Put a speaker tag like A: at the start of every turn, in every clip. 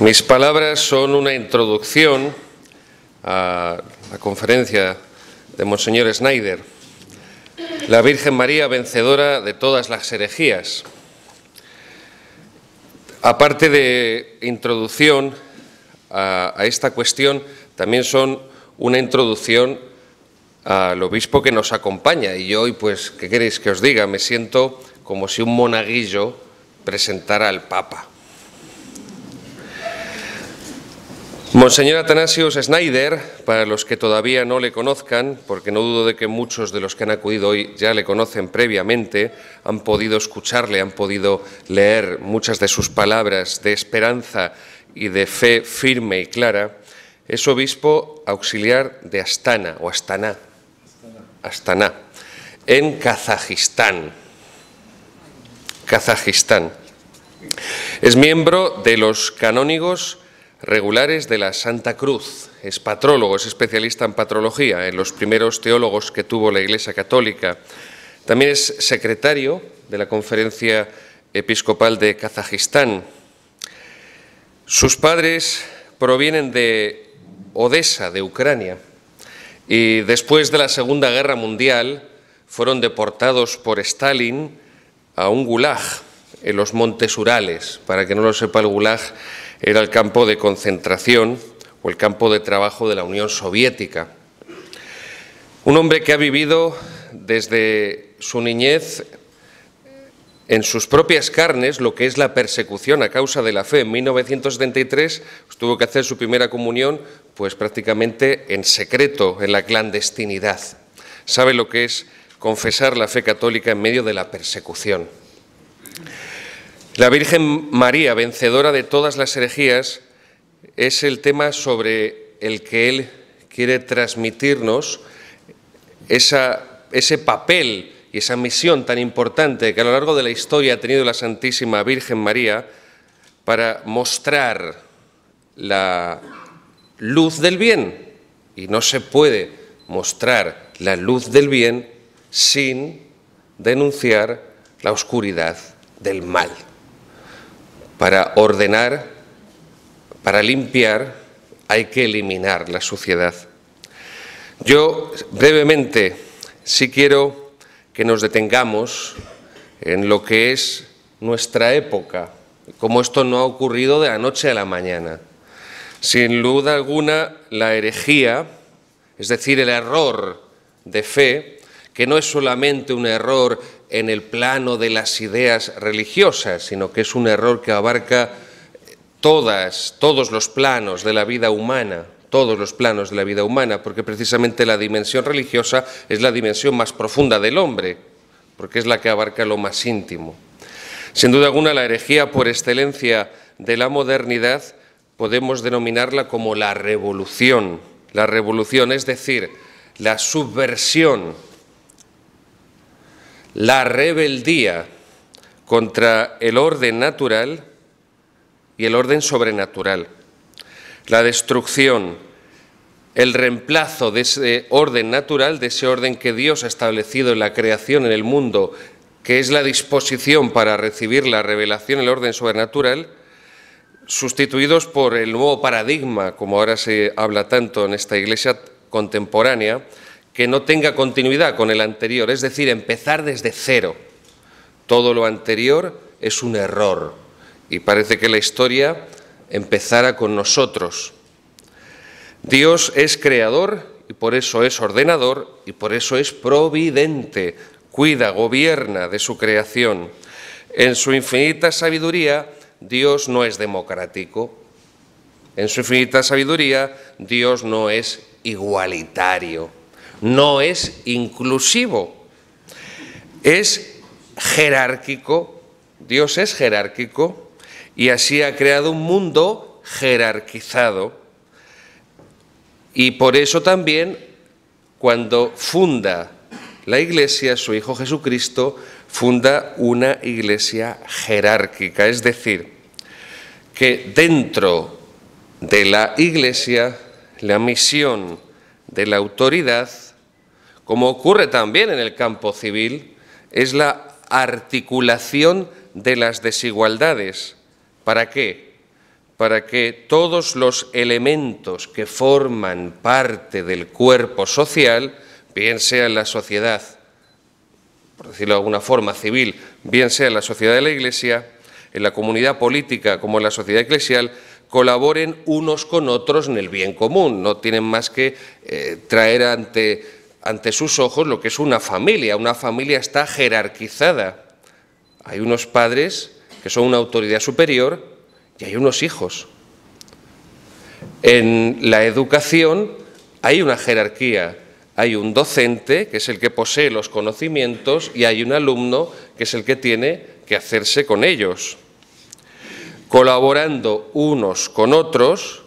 A: Mis palabras son una introducción a la conferencia de Monseñor Schneider, la Virgen María vencedora de todas las herejías. Aparte de introducción a, esta cuestión, también son una introducción al obispo que nos acompaña. Y hoy, pues, ¿qué queréis que os diga? Me siento como si un monaguillo presentara al Papa. Monseñor Atanasios Schneider, para los que todavía no le conozcan, porque no dudo de que muchos de los que han acudido hoy ya le conocen previamente, han podido escucharle, han podido leer muchas de sus palabras de esperanza y de fe firme y clara, es obispo auxiliar de Astana o Astana, Astana, en Kazajistán. Kazajistán. Es miembro de los canónigos regulares de la Santa Cruz. Es patrólogo, es especialista en patrología, en los primeros teólogos que tuvo la Iglesia Católica. También es secretario de la Conferencia Episcopal de Kazajistán. Sus padres provienen de Odessa, de Ucrania, y después de la Segunda Guerra Mundial fueron deportados por Stalin a un gulag en los montes Urales. Para que no lo sepa, el gulag era el campo de concentración o el campo de trabajo de la Unión Soviética. Un hombre que ha vivido desde su niñez en sus propias carnes lo que es la persecución a causa de la fe. En 1973 tuvo que hacer su primera comunión pues prácticamente en secreto, en la clandestinidad. Sabe lo que es confesar la fe católica en medio de la persecución. La Virgen María, vencedora de todas las herejías, es el tema sobre el que él quiere transmitirnos ese papel y esa misión tan importante que a lo largo de la historia ha tenido la Santísima Virgen María para mostrar la luz del bien. Y no se puede mostrar la luz del bien sin denunciar la oscuridad del mal para ordenar, para limpiar, hay que eliminar la suciedad. Yo brevemente sí quiero que nos detengamos en lo que es nuestra época, como esto no ha ocurrido de la noche a la mañana. Sin duda alguna, la herejía, es decir, el error de fe, que no es solamente un error en el plano de las ideas religiosas, sino que es un error que abarca eh, todos los planos de la vida humana todos los planos de la vida humana, porque precisamente la dimensión religiosa es la dimensión más profunda del hombre, porque es la que abarca lo más íntimo. Sin duda alguna, la herejía por excelencia de la modernidad podemos denominarla como la revolución. La revolución, es decir, la subversión la rebeldía contra el orden natural y el orden sobrenatural. La destrucción, el reemplazo de ese orden natural, de ese orden que Dios ha establecido en la creación, en el mundo, que es la disposición para recibir la revelación, el orden sobrenatural, sustituidos por el nuevo paradigma, como ahora se habla tanto en esta iglesia contemporánea, que no tenga continuidad con el anterior, es decir, empezar desde cero. Todo lo anterior es un error y parece que la historia empezara con nosotros. Dios es creador y por eso es ordenador y por eso es providente, cuida, gobierna de su creación. En su infinita sabiduría, Dios no es democrático. En su infinita sabiduría, Dios no es igualitario no es inclusivo, es jerárquico, Dios es jerárquico y así ha creado un mundo jerarquizado. Y por eso también cuando funda la iglesia, su Hijo Jesucristo, funda una iglesia jerárquica, es decir, que dentro de la iglesia la misión de la autoridad como ocurre también en el campo civil, es la articulación de las desigualdades. ¿Para qué? Para que todos los elementos que forman parte del cuerpo social, bien sea en la sociedad, por decirlo de alguna forma, civil, bien sea en la sociedad de la Iglesia, en la comunidad política como en la sociedad eclesial, colaboren unos con otros en el bien común. No tienen más que eh, traer ante ante sus ojos lo que es una familia. Una familia está jerarquizada. Hay unos padres que son una autoridad superior y hay unos hijos. En la educación hay una jerarquía. Hay un docente, que es el que posee los conocimientos, y hay un alumno, que es el que tiene que hacerse con ellos. Colaborando unos con otros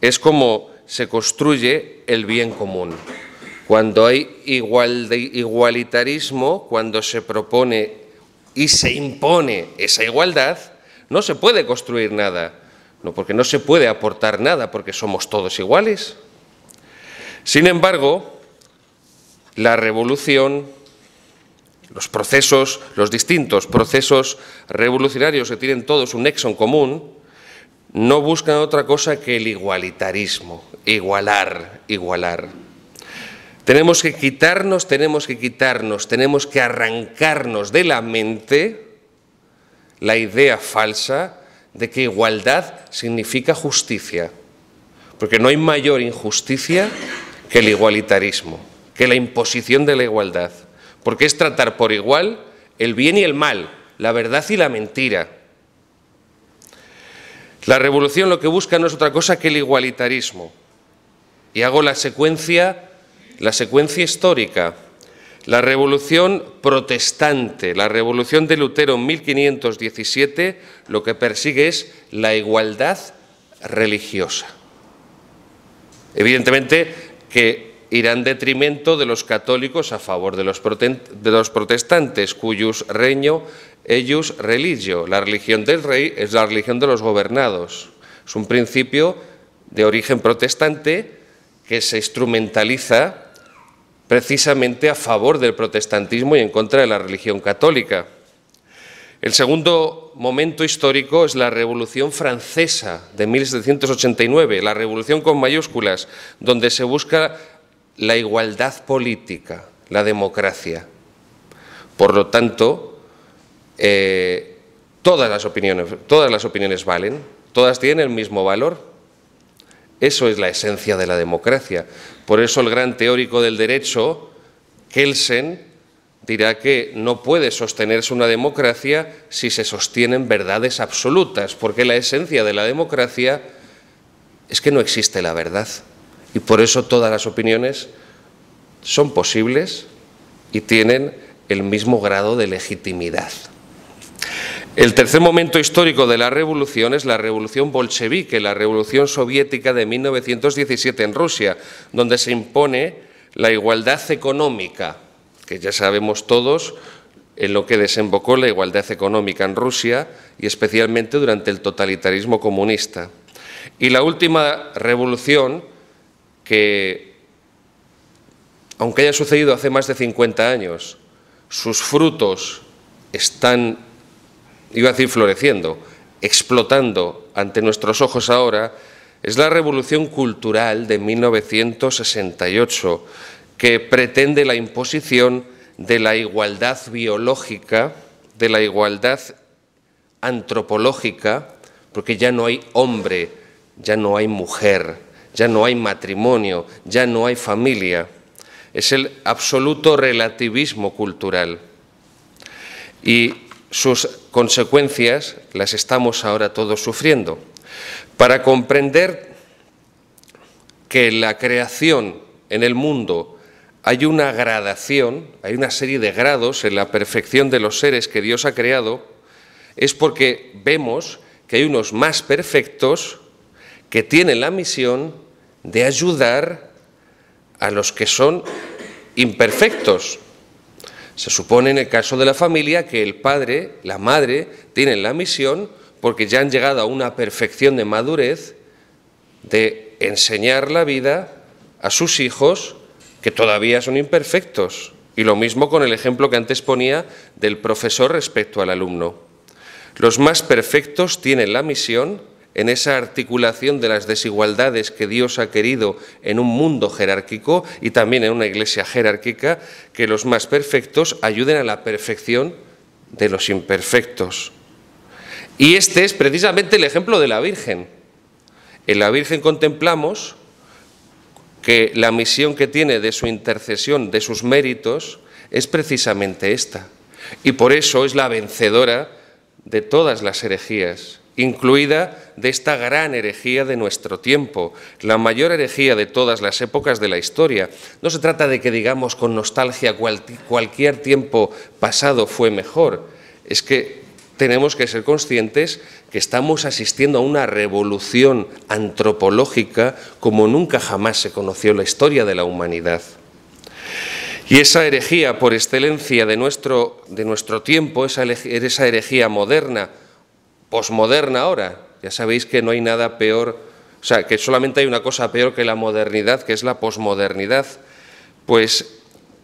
A: es como se construye el bien común. Cuando hay igualitarismo, cuando se propone y se impone esa igualdad, no se puede construir nada, no porque no se puede aportar nada, porque somos todos iguales. Sin embargo, la revolución, los procesos, los distintos procesos revolucionarios que tienen todos un nexo en común, no buscan otra cosa que el igualitarismo, igualar, igualar. Tenemos que quitarnos, tenemos que quitarnos, tenemos que arrancarnos de la mente la idea falsa de que igualdad significa justicia, porque no hay mayor injusticia que el igualitarismo, que la imposición de la igualdad, porque es tratar por igual el bien y el mal, la verdad y la mentira. La revolución lo que busca no es otra cosa que el igualitarismo. Y hago la secuencia la secuencia histórica, la revolución protestante, la revolución de Lutero en 1517, lo que persigue es la igualdad religiosa. Evidentemente que irá en detrimento de los católicos a favor de los, protestantes, cuyos reino ellos religio. La religión del rey es la religión de los gobernados. Es un principio de origen protestante que se instrumentaliza precisamente a favor del protestantismo y en contra de la religión católica. El segundo momento histórico es la Revolución Francesa de 1789, la Revolución con mayúsculas, donde se busca la igualdad política, la democracia. Por lo tanto, eh, todas las opiniones valen, todas tienen el mismo valor, eso es la esencia de la democracia. Por eso el gran teórico del derecho, Kelsen, dirá que no puede sostenerse una democracia si se sostienen verdades absolutas, porque la esencia de la democracia es que no existe la verdad. Y por eso todas las opiniones son posibles y tienen el mismo grado de legitimidad. El tercer momento histórico de la revolución es la revolución bolchevique, la revolución soviética de 1917 en Rusia, donde se impone la igualdad económica, que ya sabemos todos en lo que desembocó la igualdad económica en Rusia y especialmente durante el totalitarismo comunista. Y la última revolución que, aunque haya sucedido hace más de 50 años, sus frutos están iba a decir floreciendo, explotando ante nuestros ojos ahora, es la revolución cultural de 1968, que pretende la imposición de la igualdad biológica, de la igualdad antropológica, porque ya no hay hombre, ya no hay mujer, ya no hay matrimonio, ya no hay familia. Es el absoluto relativismo cultural. Y sus consecuencias las estamos ahora todos sufriendo. Para comprender que en la creación en el mundo hay una gradación, hay una serie de grados en la perfección de los seres que Dios ha creado, es porque vemos que hay unos más perfectos que tienen la misión de ayudar a los que son imperfectos. Se supone en el caso de la familia que el padre, la madre, tienen la misión, porque ya han llegado a una perfección de madurez, de enseñar la vida a sus hijos que todavía son imperfectos. Y lo mismo con el ejemplo que antes ponía del profesor respecto al alumno. Los más perfectos tienen la misión en esa articulación de las desigualdades que Dios ha querido en un mundo jerárquico y también en una iglesia jerárquica, que los más perfectos ayuden a la perfección de los imperfectos. Y este es precisamente el ejemplo de la Virgen. En la Virgen contemplamos que la misión que tiene de su intercesión, de sus méritos, es precisamente esta. Y por eso es la vencedora de todas las herejías incluida de esta gran herejía de nuestro tiempo, la mayor herejía de todas las épocas de la historia. No se trata de que digamos con nostalgia cualquier tiempo pasado fue mejor, es que tenemos que ser conscientes que estamos asistiendo a una revolución antropológica como nunca jamás se conoció en la historia de la humanidad. Y esa herejía por excelencia de nuestro, de nuestro tiempo, esa, esa herejía moderna, posmoderna ahora. Ya sabéis que no hay nada peor, o sea, que solamente hay una cosa peor que la modernidad, que es la posmodernidad. Pues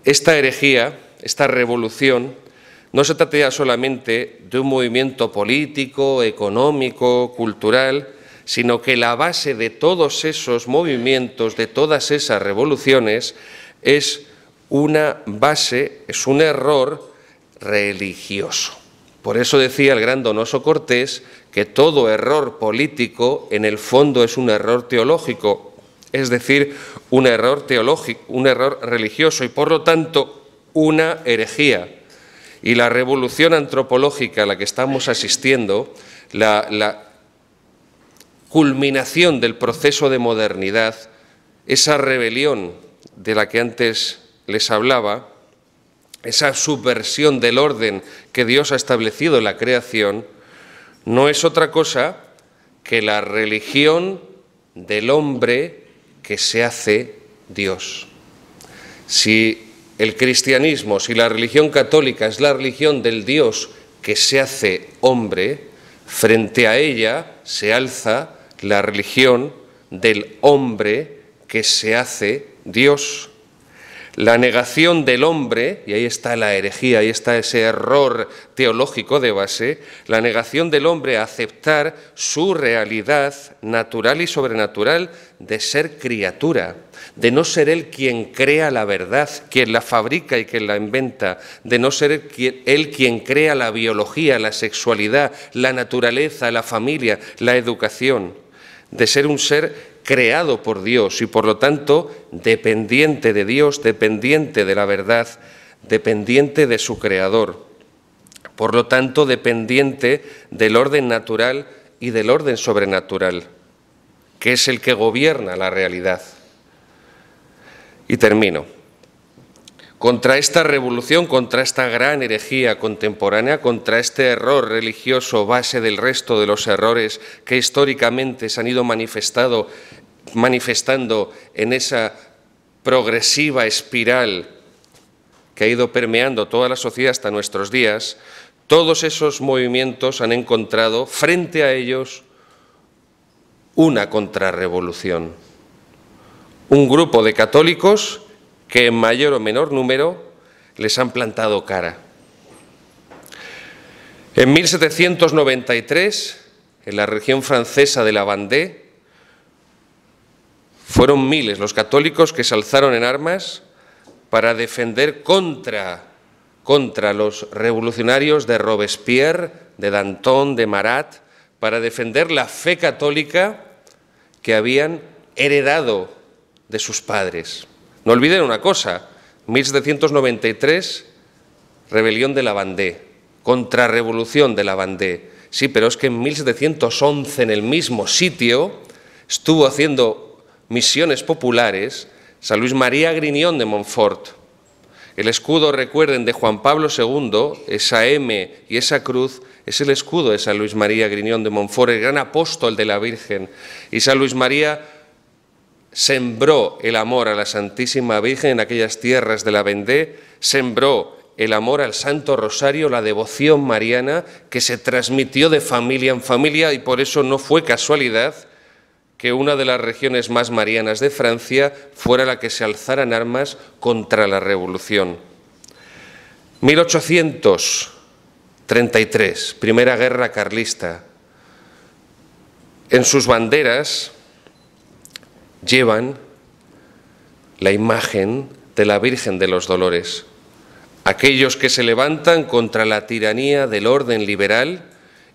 A: esta herejía, esta revolución, no se trata solamente de un movimiento político, económico, cultural, sino que la base de todos esos movimientos, de todas esas revoluciones, es una base, es un error religioso. Por eso decía el gran Donoso Cortés que todo error político en el fondo es un error teológico, es decir, un error teológico, un error religioso y por lo tanto una herejía. Y la revolución antropológica a la que estamos asistiendo, la culminación del proceso de modernidad, esa rebelión de la que antes les hablaba, esa subversión del orden que Dios ha establecido en la creación, no es otra cosa que la religión del hombre que se hace Dios. Si el cristianismo, si la religión católica es la religión del Dios que se hace hombre, frente a ella se alza la religión del hombre que se hace Dios la negación del hombre, y ahí está la herejía, ahí está ese error teológico de base, la negación del hombre a aceptar su realidad natural y sobrenatural de ser criatura, de no ser él quien crea la verdad, quien la fabrica y quien la inventa, de no ser él quien crea la biología, la sexualidad, la naturaleza, la familia, la educación, de ser un ser creado por Dios y por lo tanto dependiente de Dios, dependiente de la verdad, dependiente de su creador. Por lo tanto, dependiente del orden natural y del orden sobrenatural, que es el que gobierna la realidad. Y termino contra esta revolución, contra esta gran herejía contemporánea, contra este error religioso base del resto de los errores que históricamente se han ido manifestando en esa progresiva espiral que ha ido permeando toda la sociedad hasta nuestros días, todos esos movimientos han encontrado frente a ellos una contrarrevolución. Un grupo de católicos que en mayor o menor número les han plantado cara. En 1793, en la región francesa de la Vendée, fueron miles los católicos que se alzaron en armas para defender contra, contra los revolucionarios de Robespierre, de Danton, de Marat, para defender la fe católica que habían heredado de sus padres. No olviden una cosa, 1793, rebelión de la Vendée, contrarrevolución de la Vendée. Sí, pero es que en 1711, en el mismo sitio, estuvo haciendo misiones populares San Luis María Griñón de Montfort. El escudo, recuerden, de Juan Pablo II, esa M y esa cruz, es el escudo de San Luis María Griñón de Montfort, el gran apóstol de la Virgen. Y San Luis María sembró el amor a la Santísima Virgen en aquellas tierras de la Vendée, sembró el amor al Santo Rosario, la devoción mariana que se transmitió de familia en familia y por eso no fue casualidad que una de las regiones más marianas de Francia fuera la que se alzara en armas contra la revolución. 1833, Primera Guerra Carlista. En sus banderas llevan la imagen de la Virgen de los Dolores. Aquellos que se levantan contra la tiranía del orden liberal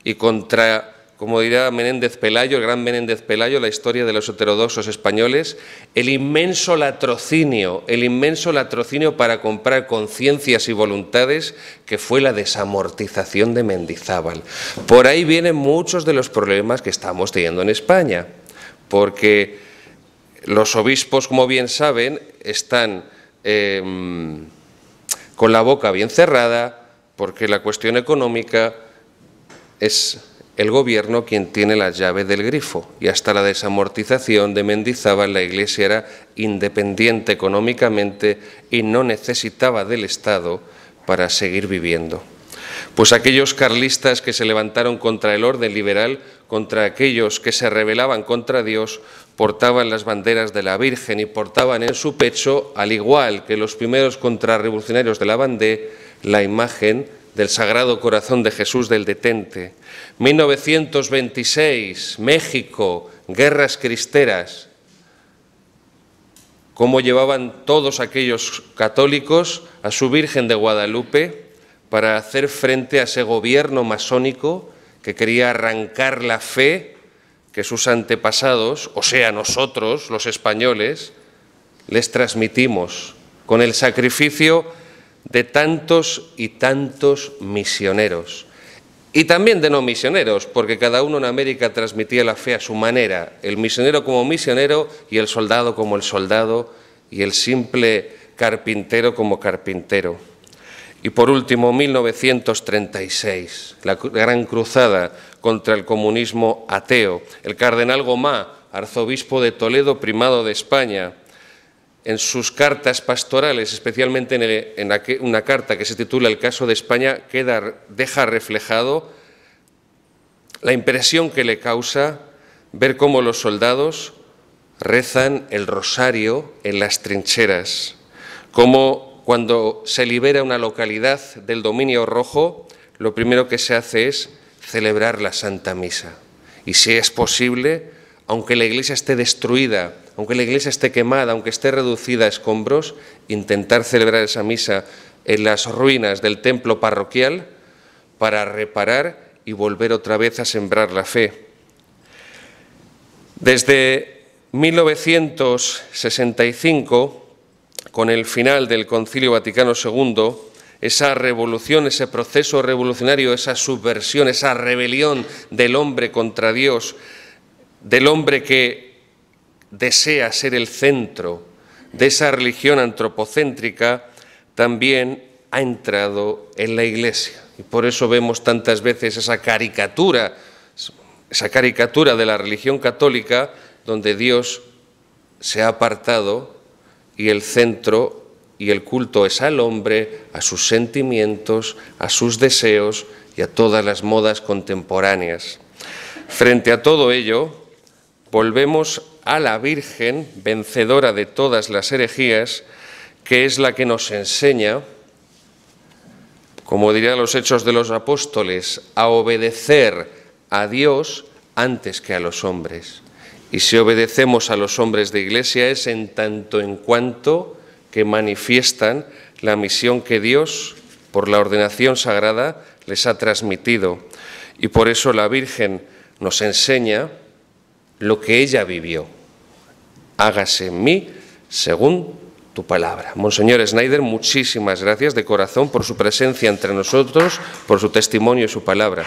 A: y contra, como dirá Menéndez Pelayo, el gran Menéndez Pelayo, la historia de los heterodoxos españoles, el inmenso latrocinio, el inmenso latrocinio para comprar conciencias y voluntades que fue la desamortización de Mendizábal. Por ahí vienen muchos de los problemas que estamos teniendo en España, porque los obispos, como bien saben, están em, con la boca bien cerrada porque la cuestión económica es el gobierno quien tiene la llave del grifo y hasta la desamortización de Mendizábal la iglesia era independiente económicamente y no necesitaba del Estado para seguir viviendo. Pues aquellos carlistas que se levantaron contra el orden liberal contra aquellos que se rebelaban contra Dios, portaban las banderas de la Virgen y portaban en su pecho, al igual que los primeros contrarrevolucionarios de la Bandé, la imagen del Sagrado Corazón de Jesús del Detente. 1926, México, guerras cristeras. Cómo llevaban todos aquellos católicos a su Virgen de Guadalupe para hacer frente a ese gobierno masónico que quería arrancar la fe que sus antepasados, o sea, nosotros, los españoles, les transmitimos con el sacrificio de tantos y tantos misioneros. Y también de no misioneros, porque cada uno en América transmitía la fe a su manera, el misionero como misionero y el soldado como el soldado y el simple carpintero como carpintero. Y por último, 1936, la gran cruzada contra el comunismo ateo. El cardenal Gomá, arzobispo de Toledo, primado de España, en sus cartas pastorales, especialmente en, una carta que se titula El caso de España, queda, deja reflejado la impresión que le causa ver cómo los soldados rezan el rosario en las trincheras, cómo cuando se libera una localidad del dominio rojo, lo primero que se hace es celebrar la Santa Misa. Y si es posible, aunque la iglesia esté destruida, aunque la iglesia esté quemada, aunque esté reducida a escombros, intentar celebrar esa misa en las ruinas del templo parroquial para reparar y volver otra vez a sembrar la fe. Desde 1965, con el final del Concilio Vaticano II, esa revolución, ese proceso revolucionario, esa subversión, esa rebelión del hombre contra Dios, del hombre que desea ser el centro de esa religión antropocéntrica, también ha entrado en la Iglesia. Y por eso vemos tantas veces esa caricatura, esa caricatura de la religión católica, donde Dios se ha apartado y el centro y el culto es al hombre, a sus sentimientos, a sus deseos y a todas las modas contemporáneas. Frente a todo ello, volvemos a la Virgen, vencedora de todas las herejías, que es la que nos enseña, como dirían los hechos de los apóstoles, a obedecer a Dios antes que a los hombres. Y si obedecemos a los hombres de iglesia es en tanto en cuanto que manifiestan la misión que Dios, por la ordenación sagrada, les ha transmitido. Y por eso la Virgen nos enseña lo que ella vivió. Hágase en mí según tu palabra. Monseñor Schneider, muchísimas gracias de corazón por su presencia entre nosotros, por su testimonio y su palabra.